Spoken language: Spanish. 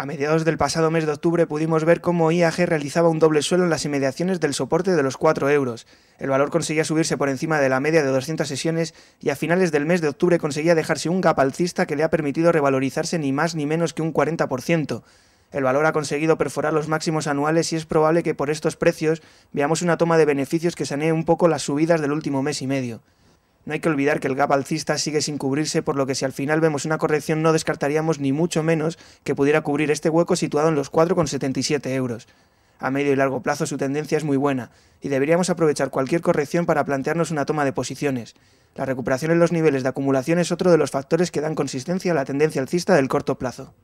A mediados del pasado mes de octubre pudimos ver cómo IAG realizaba un doble suelo en las inmediaciones del soporte de los 4 euros. El valor conseguía subirse por encima de la media de 200 sesiones y a finales del mes de octubre conseguía dejarse un gap alcista que le ha permitido revalorizarse ni más ni menos que un 40%. El valor ha conseguido perforar los máximos anuales y es probable que por estos precios veamos una toma de beneficios que sanee un poco las subidas del último mes y medio. No hay que olvidar que el gap alcista sigue sin cubrirse, por lo que si al final vemos una corrección no descartaríamos ni mucho menos que pudiera cubrir este hueco situado en los 4,77 euros. A medio y largo plazo su tendencia es muy buena, y deberíamos aprovechar cualquier corrección para plantearnos una toma de posiciones. La recuperación en los niveles de acumulación es otro de los factores que dan consistencia a la tendencia alcista del corto plazo.